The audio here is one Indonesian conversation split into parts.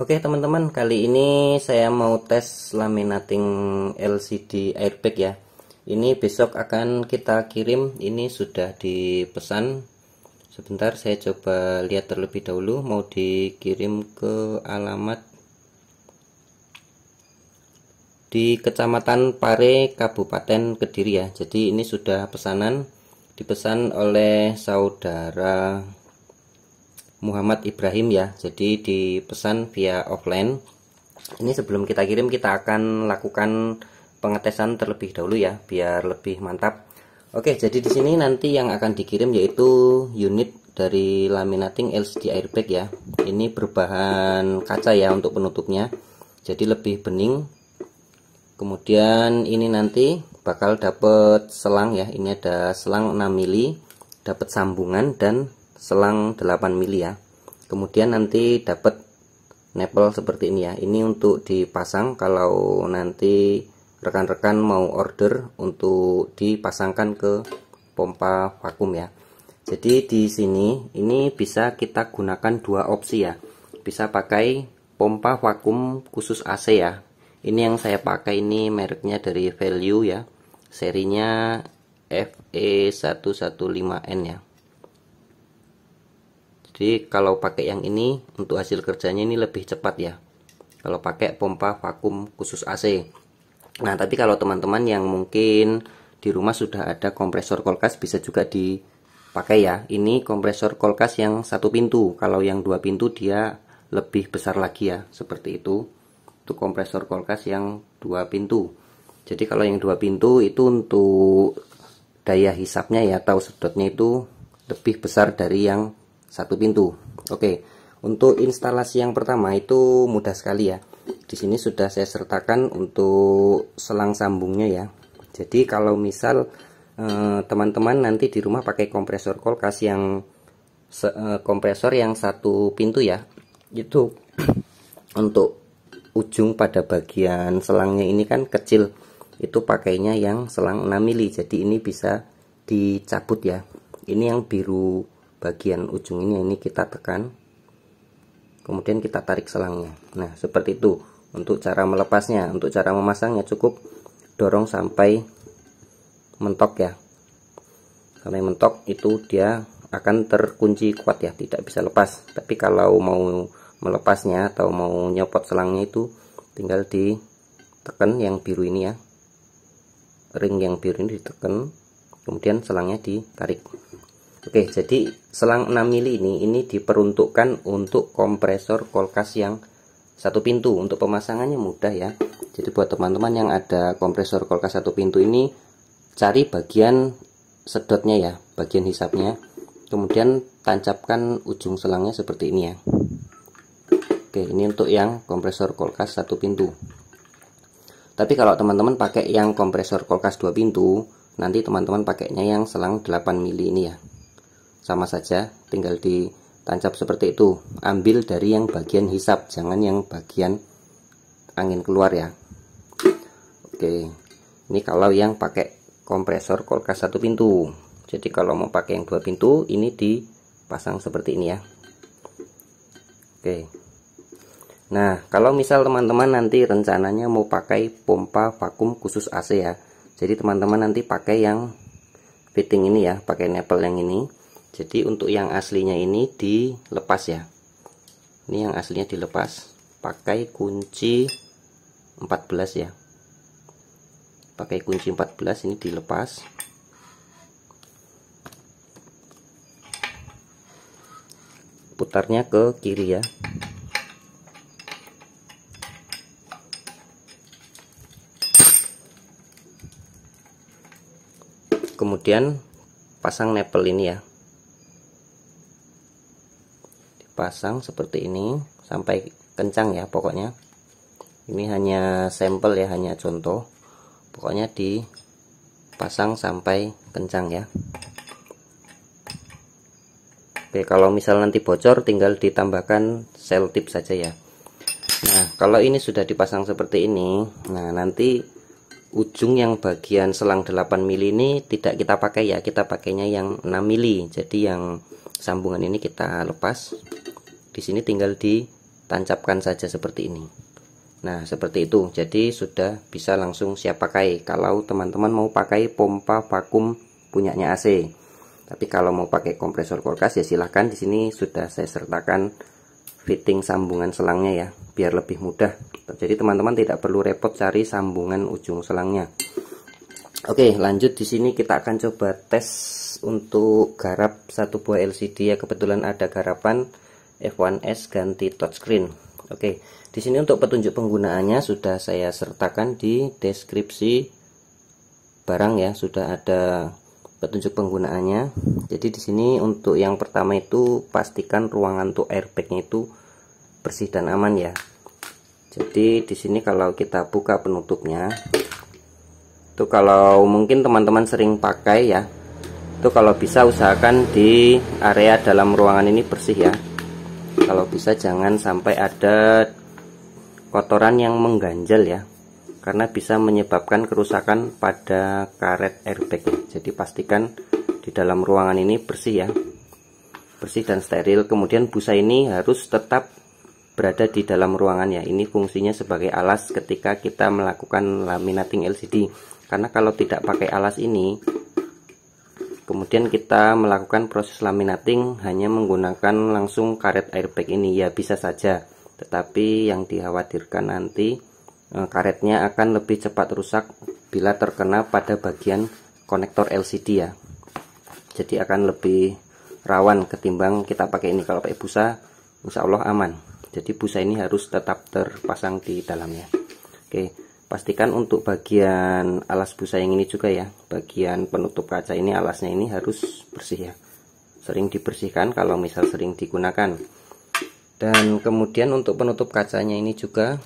Oke teman-teman, kali ini saya mau tes laminating LCD airbag ya. Ini besok akan kita kirim, ini sudah dipesan sebentar saya coba lihat terlebih dahulu mau dikirim ke alamat di Kecamatan Pare Kabupaten Kediri ya jadi ini sudah pesanan dipesan oleh saudara Muhammad Ibrahim ya jadi dipesan via offline ini sebelum kita kirim kita akan lakukan pengetesan terlebih dahulu ya biar lebih mantap Oke, jadi di sini nanti yang akan dikirim yaitu unit dari laminating LCD airbag ya. Ini berbahan kaca ya untuk penutupnya. Jadi lebih bening. Kemudian ini nanti bakal dapat selang ya. Ini ada selang 6 mili, dapat sambungan dan selang 8 mili ya. Kemudian nanti dapat nepel seperti ini ya. Ini untuk dipasang kalau nanti rekan-rekan mau order untuk dipasangkan ke pompa vakum ya. Jadi di sini ini bisa kita gunakan dua opsi ya. Bisa pakai pompa vakum khusus AC ya. Ini yang saya pakai ini mereknya dari Value ya. Serinya FE115N ya. Jadi kalau pakai yang ini untuk hasil kerjanya ini lebih cepat ya. Kalau pakai pompa vakum khusus AC. Nah, tapi kalau teman-teman yang mungkin di rumah sudah ada kompresor kulkas bisa juga dipakai ya. Ini kompresor kulkas yang satu pintu. Kalau yang dua pintu dia lebih besar lagi ya, seperti itu. Itu kompresor kulkas yang dua pintu. Jadi kalau yang dua pintu itu untuk daya hisapnya ya atau sedotnya itu lebih besar dari yang satu pintu. Oke, untuk instalasi yang pertama itu mudah sekali ya di sini sudah saya sertakan untuk selang sambungnya ya jadi kalau misal eh, teman-teman eh, nanti di rumah pakai kompresor kulkas yang se, eh, kompresor yang satu pintu ya itu untuk ujung pada bagian selangnya ini kan kecil itu pakainya yang selang 6 mili jadi ini bisa dicabut ya ini yang biru bagian ujung ini ini kita tekan kemudian kita tarik selangnya nah seperti itu untuk cara melepasnya untuk cara memasangnya cukup dorong sampai mentok ya sampai mentok itu dia akan terkunci kuat ya tidak bisa lepas tapi kalau mau melepasnya atau mau nyopot selangnya itu tinggal ditekan yang biru ini ya ring yang biru ini ditekan kemudian selangnya ditarik oke jadi selang 6 mili ini ini diperuntukkan untuk kompresor kolkas yang satu pintu untuk pemasangannya mudah ya jadi buat teman-teman yang ada kompresor kolkas satu pintu ini cari bagian sedotnya ya bagian hisapnya kemudian tancapkan ujung selangnya seperti ini ya oke ini untuk yang kompresor kolkas satu pintu tapi kalau teman-teman pakai yang kompresor kolkas dua pintu nanti teman-teman pakainya yang selang 8 mili ini ya sama saja tinggal ditancap seperti itu ambil dari yang bagian hisap jangan yang bagian angin keluar ya oke ini kalau yang pakai kompresor kulkas satu pintu jadi kalau mau pakai yang dua pintu ini dipasang seperti ini ya oke nah kalau misal teman-teman nanti rencananya mau pakai pompa vakum khusus AC ya jadi teman-teman nanti pakai yang fitting ini ya pakai nepel yang ini jadi untuk yang aslinya ini dilepas ya ini yang aslinya dilepas pakai kunci 14 ya pakai kunci 14 ini dilepas putarnya ke kiri ya kemudian pasang nepel ini ya pasang seperti ini sampai kencang ya pokoknya ini hanya sampel ya hanya contoh pokoknya dipasang sampai kencang ya Oke kalau misal nanti bocor tinggal ditambahkan sel tip saja ya Nah kalau ini sudah dipasang seperti ini Nah nanti ujung yang bagian selang 8 mili ini tidak kita pakai ya kita pakainya yang 6 mili jadi yang sambungan ini kita lepas di sini tinggal ditancapkan saja seperti ini nah seperti itu jadi sudah bisa langsung siap pakai kalau teman-teman mau pakai pompa vakum punyanya AC tapi kalau mau pakai kompresor kulkas ya silahkan di sini sudah saya sertakan fitting sambungan selangnya ya biar lebih mudah jadi teman-teman tidak perlu repot cari sambungan ujung selangnya Oke, lanjut di sini kita akan coba tes untuk garap satu buah LCD ya. Kebetulan ada garapan F1S ganti touchscreen. Oke, di sini untuk petunjuk penggunaannya sudah saya sertakan di deskripsi barang ya, sudah ada petunjuk penggunaannya. Jadi di sini untuk yang pertama itu pastikan ruangan untuk airbagnya itu bersih dan aman ya. Jadi di sini kalau kita buka penutupnya, itu kalau mungkin teman-teman sering pakai ya, itu kalau bisa usahakan di area dalam ruangan ini bersih ya kalau bisa jangan sampai ada kotoran yang mengganjal ya karena bisa menyebabkan kerusakan pada karet airbag jadi pastikan di dalam ruangan ini bersih ya bersih dan steril kemudian busa ini harus tetap berada di dalam ruangan ya ini fungsinya sebagai alas ketika kita melakukan laminating LCD karena kalau tidak pakai alas ini kemudian kita melakukan proses laminating hanya menggunakan langsung karet airbag ini ya bisa saja tetapi yang dikhawatirkan nanti eh, karetnya akan lebih cepat rusak bila terkena pada bagian konektor LCD ya jadi akan lebih rawan ketimbang kita pakai ini kalau pakai busa insya Allah aman jadi busa ini harus tetap terpasang di dalamnya oke pastikan untuk bagian alas busa yang ini juga ya bagian penutup kaca ini alasnya ini harus bersih ya sering dibersihkan kalau misal sering digunakan dan kemudian untuk penutup kacanya ini juga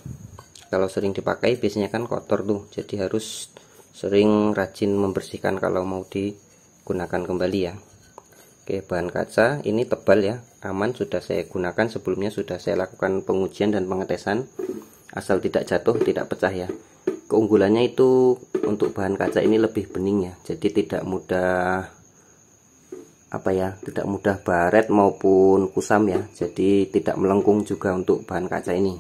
kalau sering dipakai biasanya kan kotor tuh jadi harus sering rajin membersihkan kalau mau digunakan kembali ya Oke bahan kaca ini tebal ya aman sudah saya gunakan sebelumnya sudah saya lakukan pengujian dan pengetesan asal tidak jatuh tidak pecah ya keunggulannya itu untuk bahan kaca ini lebih bening ya jadi tidak mudah apa ya tidak mudah baret maupun kusam ya jadi tidak melengkung juga untuk bahan kaca ini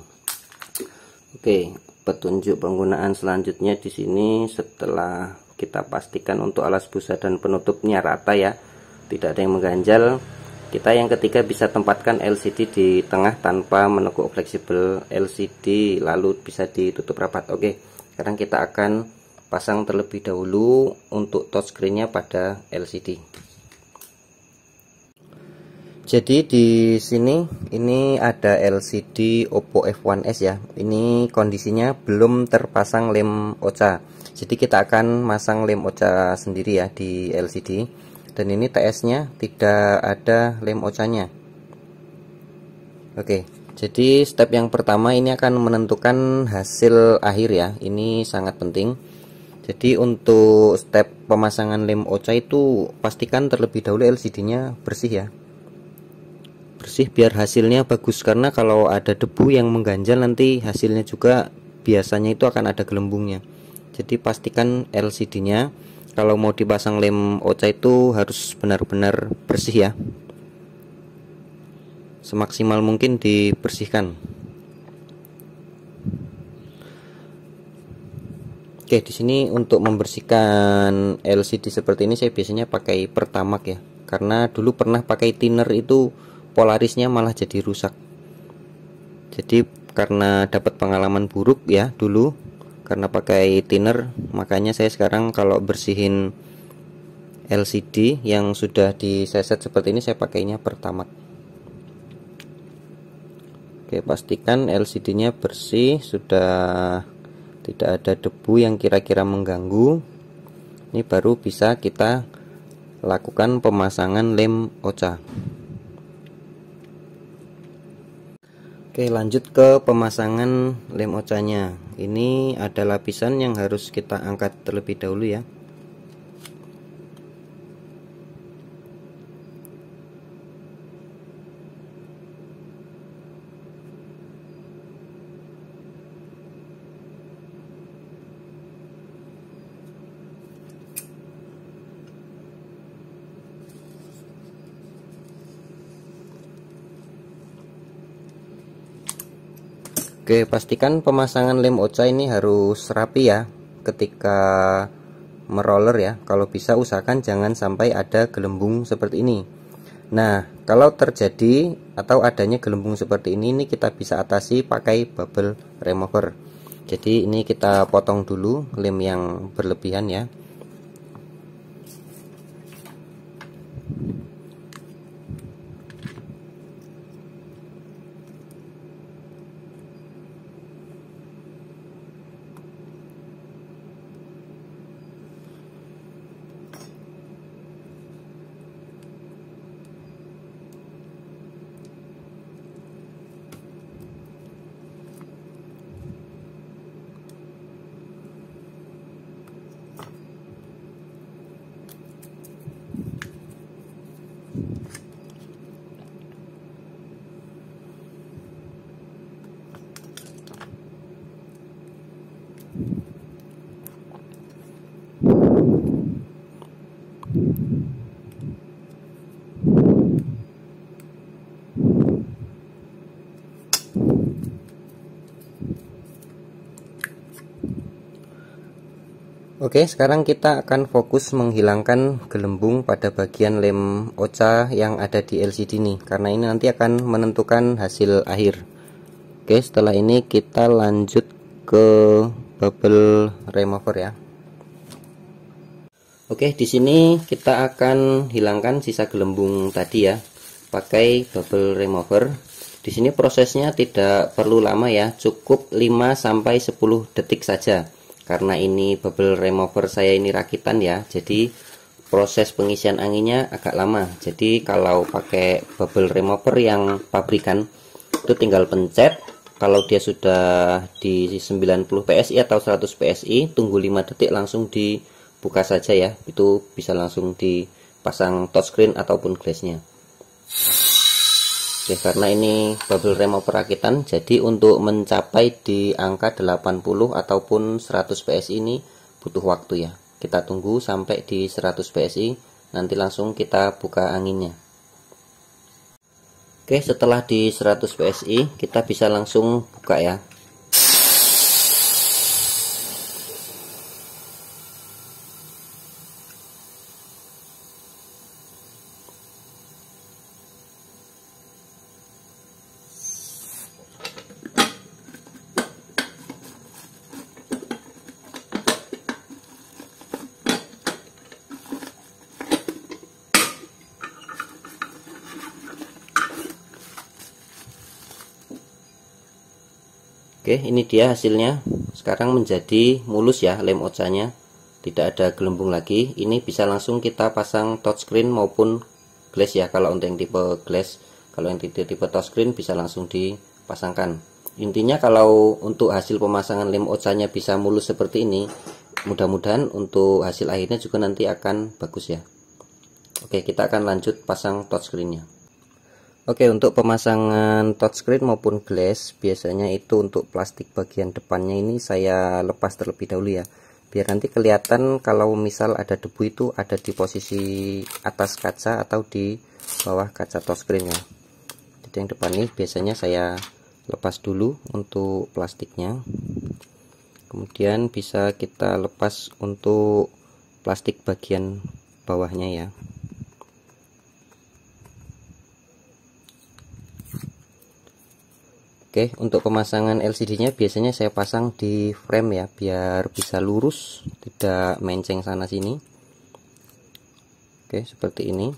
oke petunjuk penggunaan selanjutnya di sini setelah kita pastikan untuk alas busa dan penutupnya rata ya tidak ada yang mengganjal kita yang ketiga bisa tempatkan LCD di tengah tanpa menekuk fleksibel LCD lalu bisa ditutup rapat oke okay sekarang kita akan pasang terlebih dahulu untuk touchscreennya pada LCD jadi di sini ini ada LCD Oppo F1s ya ini kondisinya belum terpasang lem oca jadi kita akan masang lem oca sendiri ya di LCD dan ini TS nya tidak ada lem oca-nya. oke jadi step yang pertama ini akan menentukan hasil akhir ya ini sangat penting jadi untuk step pemasangan lem oca itu pastikan terlebih dahulu LCD nya bersih ya bersih biar hasilnya bagus karena kalau ada debu yang mengganjal nanti hasilnya juga biasanya itu akan ada gelembungnya jadi pastikan LCD nya kalau mau dipasang lem oca itu harus benar-benar bersih ya semaksimal mungkin dibersihkan Oke di sini untuk membersihkan LCD seperti ini saya biasanya pakai pertamak ya karena dulu pernah pakai thinner itu polarisnya malah jadi rusak jadi karena dapat pengalaman buruk ya dulu karena pakai thinner makanya saya sekarang kalau bersihin LCD yang sudah diseset seperti ini saya pakainya pertamak Oke, pastikan LCD-nya bersih, sudah tidak ada debu yang kira-kira mengganggu. Ini baru bisa kita lakukan pemasangan lem oca. Oke, lanjut ke pemasangan lem oca-nya Ini ada lapisan yang harus kita angkat terlebih dahulu ya. Oke, pastikan pemasangan lem oca ini harus rapi ya ketika meroller ya. Kalau bisa usahakan jangan sampai ada gelembung seperti ini. Nah, kalau terjadi atau adanya gelembung seperti ini, ini kita bisa atasi pakai bubble remover. Jadi ini kita potong dulu lem yang berlebihan ya. Oke, sekarang kita akan fokus menghilangkan gelembung pada bagian lem oca yang ada di LCD ini karena ini nanti akan menentukan hasil akhir. Oke, setelah ini kita lanjut ke bubble remover ya. Oke, di sini kita akan hilangkan sisa gelembung tadi ya pakai bubble remover. Di sini prosesnya tidak perlu lama ya, cukup 5 sampai 10 detik saja karena ini bubble remover saya ini rakitan ya jadi proses pengisian anginnya agak lama jadi kalau pakai bubble remover yang pabrikan itu tinggal pencet kalau dia sudah di 90 PSI atau 100 PSI tunggu 5 detik langsung dibuka saja ya itu bisa langsung dipasang touchscreen ataupun glassnya Oke, ya, karena ini bubble remo perakitan, jadi untuk mencapai di angka 80 ataupun 100 PSI ini butuh waktu ya. Kita tunggu sampai di 100 PSI, nanti langsung kita buka anginnya. Oke, setelah di 100 PSI, kita bisa langsung buka ya. Oke, ini dia hasilnya. Sekarang menjadi mulus ya lem ocanya. Tidak ada gelembung lagi. Ini bisa langsung kita pasang touchscreen maupun glass ya. Kalau untuk yang tipe glass, kalau yang tipe, tipe touchscreen bisa langsung dipasangkan. Intinya kalau untuk hasil pemasangan lem ocanya bisa mulus seperti ini, mudah-mudahan untuk hasil akhirnya juga nanti akan bagus ya. Oke, kita akan lanjut pasang touch nya Oke untuk pemasangan touchscreen maupun glass biasanya itu untuk plastik bagian depannya ini saya lepas terlebih dahulu ya biar nanti kelihatan kalau misal ada debu itu ada di posisi atas kaca atau di bawah kaca touchscreen ya jadi yang depan ini biasanya saya lepas dulu untuk plastiknya kemudian bisa kita lepas untuk plastik bagian bawahnya ya Oke, untuk pemasangan LCD-nya biasanya saya pasang di frame ya, biar bisa lurus, tidak menceng sana sini. Oke, seperti ini.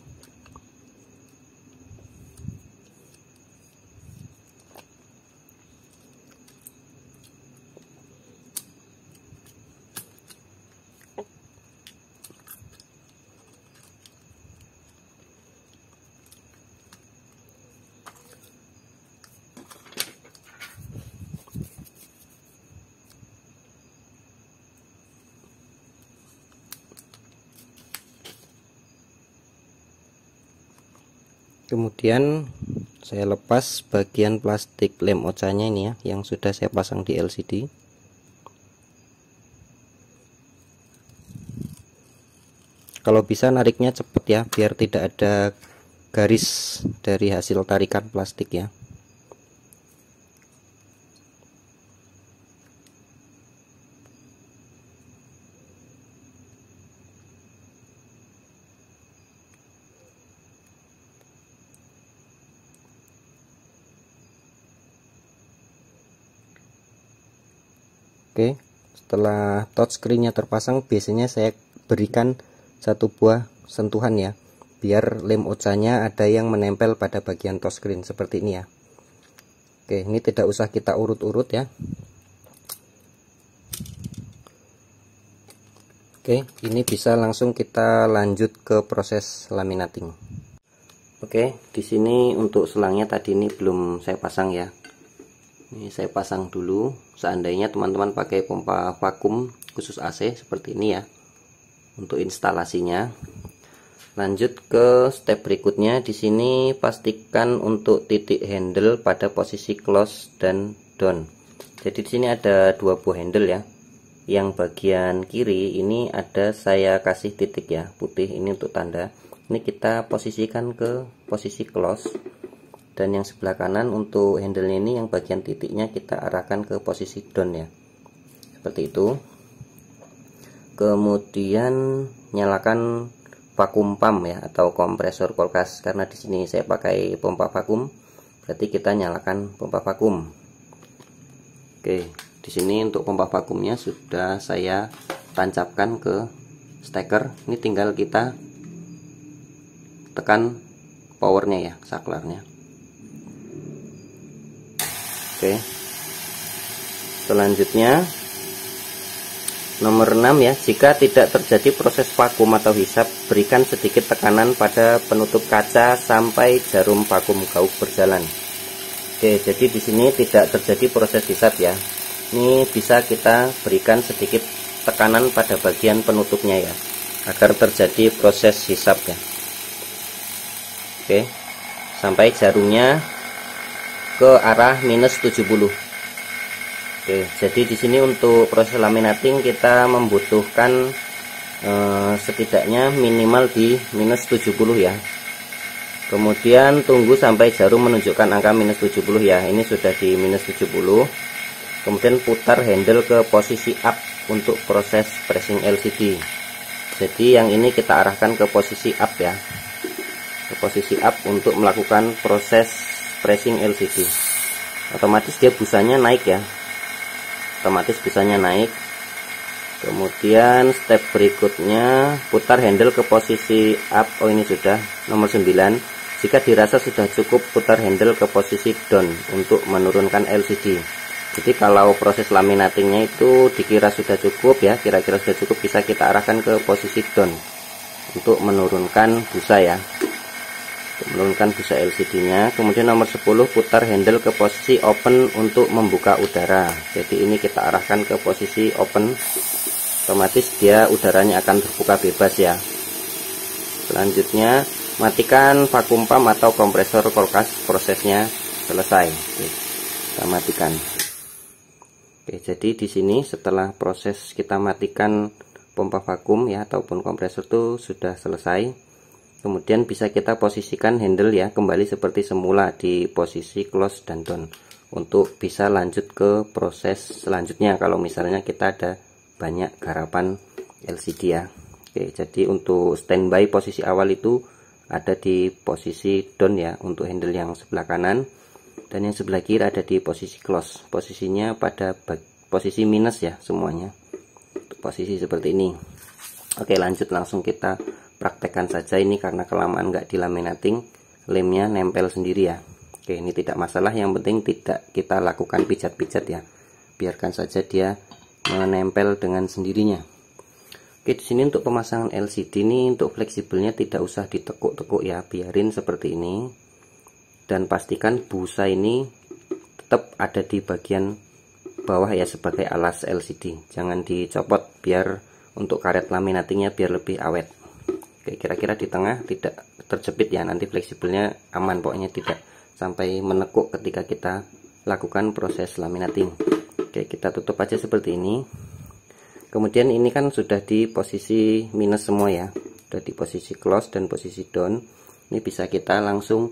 kemudian saya lepas bagian plastik lem ocanya ini ya yang sudah saya pasang di LCD kalau bisa nariknya cepat ya biar tidak ada garis dari hasil tarikan plastik ya Oke, setelah touchscreennya terpasang, biasanya saya berikan satu buah sentuhan ya, biar lem ocanya ada yang menempel pada bagian touchscreen seperti ini ya. Oke, ini tidak usah kita urut-urut ya. Oke, ini bisa langsung kita lanjut ke proses laminating. Oke, di sini untuk selangnya tadi ini belum saya pasang ya ini saya pasang dulu seandainya teman-teman pakai pompa vakum khusus AC seperti ini ya untuk instalasinya lanjut ke step berikutnya di sini pastikan untuk titik handle pada posisi close dan down jadi di sini ada dua buah handle ya yang bagian kiri ini ada saya kasih titik ya putih ini untuk tanda ini kita posisikan ke posisi close dan yang sebelah kanan untuk handle ini yang bagian titiknya kita arahkan ke posisi down ya seperti itu kemudian nyalakan vakum pump ya atau kompresor kulkas karena di sini saya pakai pompa vakum berarti kita nyalakan pompa vakum oke di sini untuk pompa vakumnya sudah saya tancapkan ke steker ini tinggal kita tekan powernya ya saklarnya Oke. Selanjutnya nomor 6 ya, jika tidak terjadi proses vakum atau hisap, berikan sedikit tekanan pada penutup kaca sampai jarum vakum gauk berjalan. Oke, jadi di sini tidak terjadi proses hisap ya. Ini bisa kita berikan sedikit tekanan pada bagian penutupnya ya, agar terjadi proses hisap ya. Oke, sampai jarumnya ke arah minus 70 Oke, jadi di sini untuk proses laminating kita membutuhkan eh, setidaknya minimal di minus 70 ya kemudian tunggu sampai jarum menunjukkan angka minus 70 ya ini sudah di minus 70 kemudian putar handle ke posisi up untuk proses pressing LCD jadi yang ini kita arahkan ke posisi up ya ke posisi up untuk melakukan proses pressing LCD otomatis dia busanya naik ya otomatis busanya naik kemudian step berikutnya putar handle ke posisi up oh ini sudah nomor 9 jika dirasa sudah cukup putar handle ke posisi down untuk menurunkan LCD jadi kalau proses laminatingnya itu dikira sudah cukup ya kira-kira sudah cukup bisa kita arahkan ke posisi down untuk menurunkan busa ya turunkan busa LCD-nya kemudian nomor 10 putar handle ke posisi open untuk membuka udara jadi ini kita arahkan ke posisi open otomatis dia udaranya akan terbuka bebas ya selanjutnya matikan vakum pump atau kompresor kulkas prosesnya selesai Oke, kita matikan Oke, jadi di sini setelah proses kita matikan pompa vakum ya ataupun kompresor itu sudah selesai kemudian bisa kita posisikan handle ya kembali seperti semula di posisi close dan down untuk bisa lanjut ke proses selanjutnya kalau misalnya kita ada banyak garapan LCD ya Oke jadi untuk standby posisi awal itu ada di posisi down ya untuk handle yang sebelah kanan dan yang sebelah kiri ada di posisi close posisinya pada posisi minus ya semuanya posisi seperti ini Oke lanjut langsung kita praktekkan saja ini karena kelamaan nggak dilaminating lemnya nempel sendiri ya oke ini tidak masalah yang penting tidak kita lakukan pijat-pijat ya biarkan saja dia menempel dengan sendirinya oke di sini untuk pemasangan LCD ini untuk fleksibelnya tidak usah ditekuk-tekuk ya biarin seperti ini dan pastikan busa ini tetap ada di bagian bawah ya sebagai alas LCD jangan dicopot biar untuk karet laminatingnya biar lebih awet kira-kira di tengah tidak terjepit ya. Nanti fleksibelnya aman, pokoknya tidak sampai menekuk ketika kita lakukan proses laminating. Oke, kita tutup aja seperti ini. Kemudian ini kan sudah di posisi minus semua ya. Sudah di posisi close dan posisi down. Ini bisa kita langsung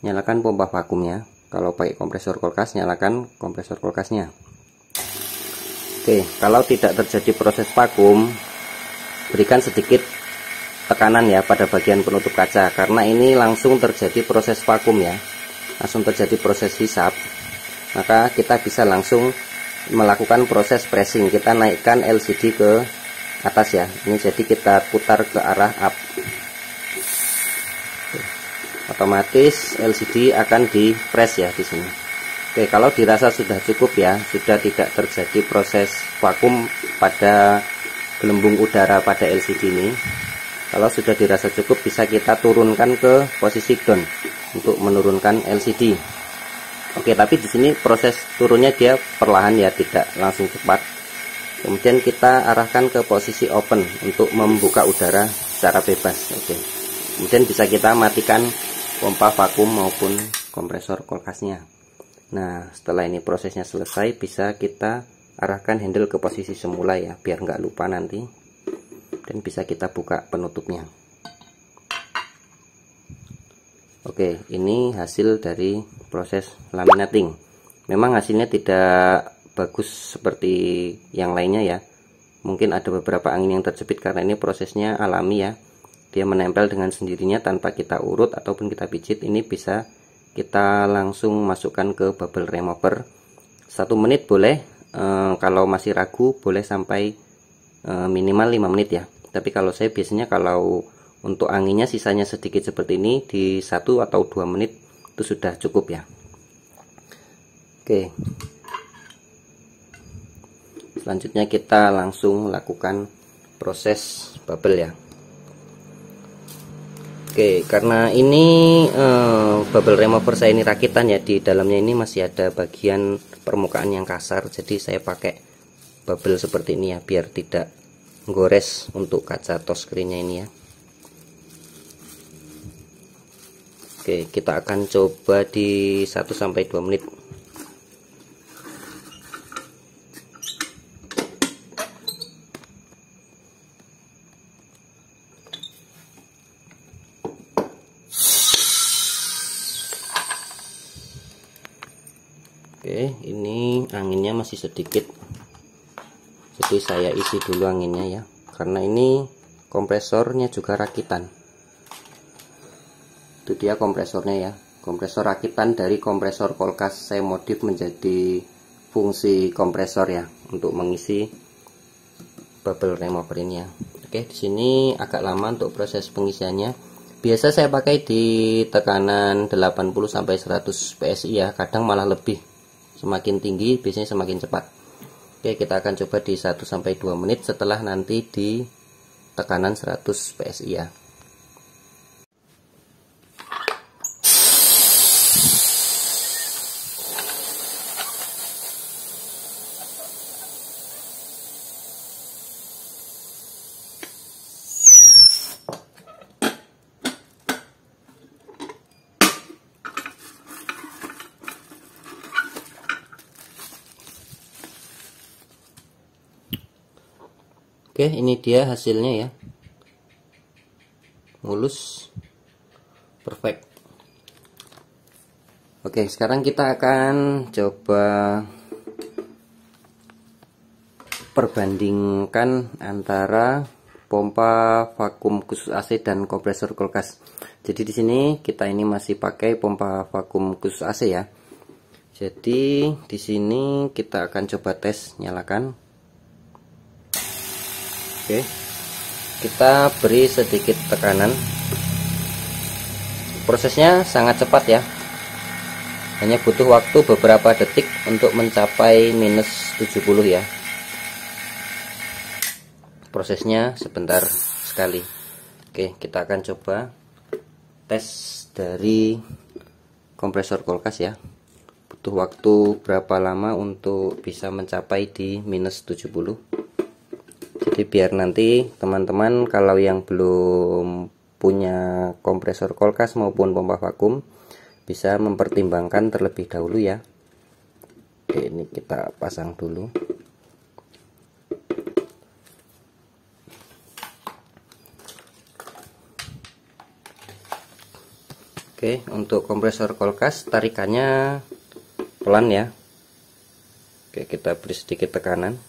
nyalakan pompa vakumnya. Kalau pakai kompresor kulkas, nyalakan kompresor kulkasnya. Oke, kalau tidak terjadi proses vakum, berikan sedikit tekanan ya pada bagian penutup kaca karena ini langsung terjadi proses vakum ya langsung terjadi proses hisap maka kita bisa langsung melakukan proses pressing kita naikkan LCD ke atas ya ini jadi kita putar ke arah up otomatis LCD akan di press ya di sini Oke kalau dirasa sudah cukup ya sudah tidak terjadi proses vakum pada gelembung udara pada LCD ini kalau sudah dirasa cukup bisa kita turunkan ke posisi down untuk menurunkan LCD oke tapi di sini proses turunnya dia perlahan ya tidak langsung cepat kemudian kita arahkan ke posisi open untuk membuka udara secara bebas oke kemudian bisa kita matikan pompa vakum maupun kompresor kulkasnya nah setelah ini prosesnya selesai bisa kita arahkan handle ke posisi semula ya biar nggak lupa nanti dan bisa kita buka penutupnya Oke ini hasil dari proses laminating memang hasilnya tidak bagus seperti yang lainnya ya mungkin ada beberapa angin yang terjepit karena ini prosesnya alami ya dia menempel dengan sendirinya tanpa kita urut ataupun kita pijit ini bisa kita langsung masukkan ke bubble remover satu menit boleh e, kalau masih ragu boleh sampai Eh, minimal 5 menit ya tapi kalau saya biasanya kalau untuk anginnya sisanya sedikit seperti ini di 1 atau 2 menit itu sudah cukup ya oke selanjutnya kita langsung lakukan proses bubble ya oke karena ini eh, bubble remover saya ini rakitan ya di dalamnya ini masih ada bagian permukaan yang kasar jadi saya pakai bubble seperti ini ya biar tidak gores untuk kaca touchscreennya ini ya Oke kita akan coba di 1-2 menit Oke, ini anginnya masih sedikit. Jadi saya isi dulu anginnya ya karena ini kompresornya juga rakitan itu dia kompresornya ya kompresor rakitan dari kompresor kolkas saya modif menjadi fungsi kompresor ya untuk mengisi bubble remover ini ya oke di sini agak lama untuk proses pengisiannya biasa saya pakai di tekanan 80 sampai 100 psi ya kadang malah lebih semakin tinggi biasanya semakin cepat Oke, kita akan coba di 1 sampai 2 menit setelah nanti di tekanan 100 PSI ya. Oke, ini dia hasilnya ya. Mulus. Perfect. Oke, sekarang kita akan coba perbandingkan antara pompa vakum khusus AC dan kompresor kulkas. Jadi di sini kita ini masih pakai pompa vakum khusus AC ya. Jadi di sini kita akan coba tes nyalakan oke kita beri sedikit tekanan prosesnya sangat cepat ya hanya butuh waktu beberapa detik untuk mencapai minus 70 ya prosesnya sebentar sekali oke kita akan coba tes dari kompresor kulkas ya butuh waktu berapa lama untuk bisa mencapai di minus 70 jadi biar nanti teman-teman kalau yang belum punya kompresor kulkas maupun pompa vakum bisa mempertimbangkan terlebih dahulu ya Oke, ini kita pasang dulu Oke, untuk kompresor kulkas tarikannya pelan ya. Oke, kita beri sedikit tekanan.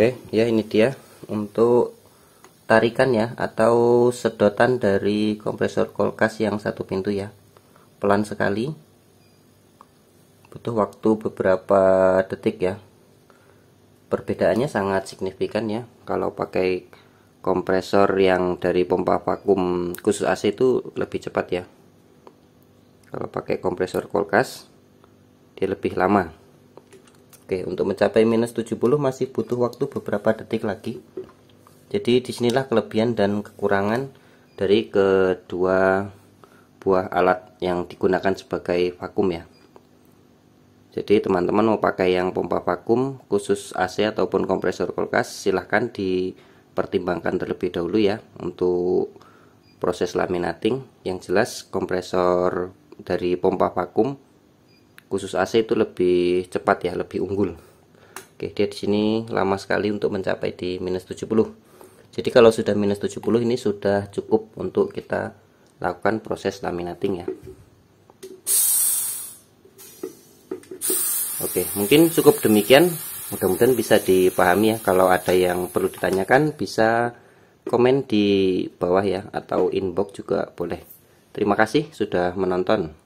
Oke, ya ini dia untuk tarikan ya atau sedotan dari kompresor kulkas yang satu pintu ya. Pelan sekali. Butuh waktu beberapa detik ya. Perbedaannya sangat signifikan ya. Kalau pakai kompresor yang dari pompa vakum khusus AC itu lebih cepat ya. Kalau pakai kompresor kulkas dia lebih lama. Oke, untuk mencapai minus 70 masih butuh waktu beberapa detik lagi. Jadi disinilah kelebihan dan kekurangan dari kedua buah alat yang digunakan sebagai vakum ya. Jadi teman-teman mau pakai yang pompa vakum khusus AC ataupun kompresor kulkas silahkan dipertimbangkan terlebih dahulu ya untuk proses laminating. Yang jelas kompresor dari pompa vakum khusus AC itu lebih cepat ya lebih unggul oke dia di sini lama sekali untuk mencapai di minus 70 jadi kalau sudah minus 70 ini sudah cukup untuk kita lakukan proses laminating ya oke mungkin cukup demikian mudah-mudahan bisa dipahami ya kalau ada yang perlu ditanyakan bisa komen di bawah ya atau inbox juga boleh terima kasih sudah menonton